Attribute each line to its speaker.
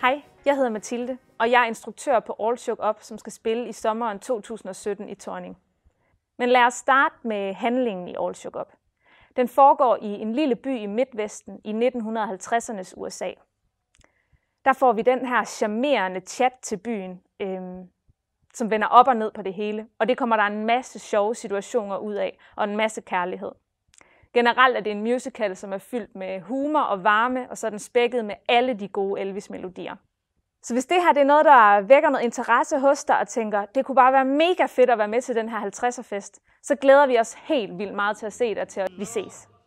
Speaker 1: Hej, jeg hedder Mathilde, og jeg er instruktør på All Shook Up, som skal spille i sommeren 2017 i Torning. Men lad os starte med handlingen i All Shook Up. Den foregår i en lille by i Midtvesten i 1950'ernes USA. Der får vi den her charmerende chat til byen, øhm, som vender op og ned på det hele, og det kommer der en masse sjove situationer ud af, og en masse kærlighed. Generelt er det en musical, som er fyldt med humor og varme, og så er den spækket med alle de gode Elvis-melodier. Så hvis det her det er noget, der vækker noget interesse hos dig og tænker, det kunne bare være mega fedt at være med til den her 50'er-fest, så glæder vi os helt vildt meget til at se dig til, at vi ses.